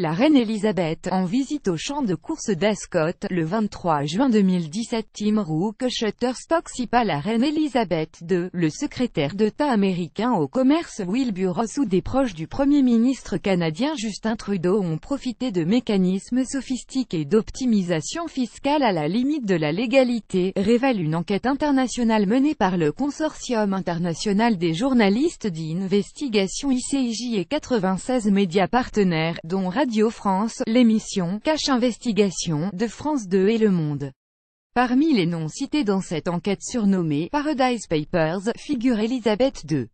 La reine Elisabeth, en visite au champ de course d'Ascot, le 23 juin 2017 Tim Rook Shutterstock SIPA la reine Elisabeth II, le secrétaire d'État américain au commerce Wilbur Ross ou des proches du premier ministre canadien Justin Trudeau ont profité de mécanismes sophistiqués d'optimisation fiscale à la limite de la légalité, révèle une enquête internationale menée par le Consortium international des journalistes d'investigation ICIJ et 96 médias partenaires, dont Radio Radio France, l'émission Cache Investigation de France 2 et Le Monde. Parmi les noms cités dans cette enquête surnommée Paradise Papers figure Elisabeth II.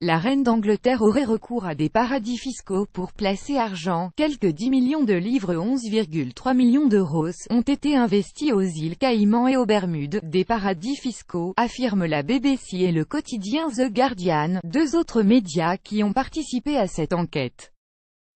La reine d'Angleterre aurait recours à des paradis fiscaux pour placer argent, quelques 10 millions de livres 11,3 millions d'euros ont été investis aux îles Caïmans et aux Bermudes, des paradis fiscaux, affirme la BBC et le quotidien The Guardian, deux autres médias qui ont participé à cette enquête.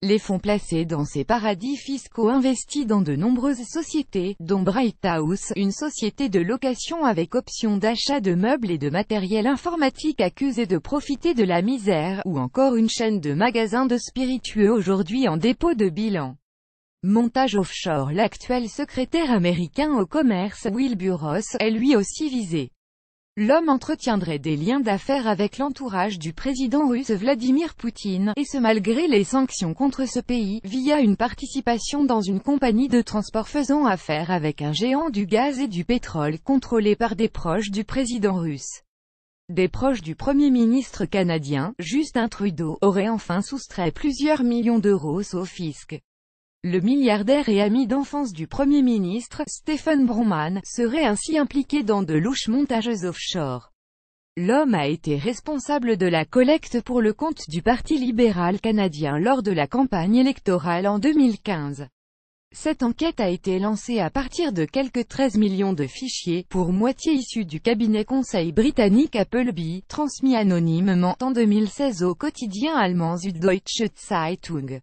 Les fonds placés dans ces paradis fiscaux investis dans de nombreuses sociétés, dont Bright House, une société de location avec option d'achat de meubles et de matériel informatique accusée de profiter de la misère, ou encore une chaîne de magasins de spiritueux aujourd'hui en dépôt de bilan. Montage offshore L'actuel secrétaire américain au commerce, Wilbur Ross, est lui aussi visé. L'homme entretiendrait des liens d'affaires avec l'entourage du président russe Vladimir Poutine, et ce malgré les sanctions contre ce pays, via une participation dans une compagnie de transport faisant affaire avec un géant du gaz et du pétrole contrôlé par des proches du président russe. Des proches du Premier ministre canadien, Justin Trudeau, auraient enfin soustrait plusieurs millions d'euros au fisc. Le milliardaire et ami d'enfance du Premier ministre, Stephen Broman, serait ainsi impliqué dans de louches montages offshore. L'homme a été responsable de la collecte pour le compte du Parti libéral canadien lors de la campagne électorale en 2015. Cette enquête a été lancée à partir de quelques 13 millions de fichiers, pour moitié issus du cabinet conseil britannique Appleby, transmis anonymement en 2016 au quotidien allemand Süddeutsche Zeitung.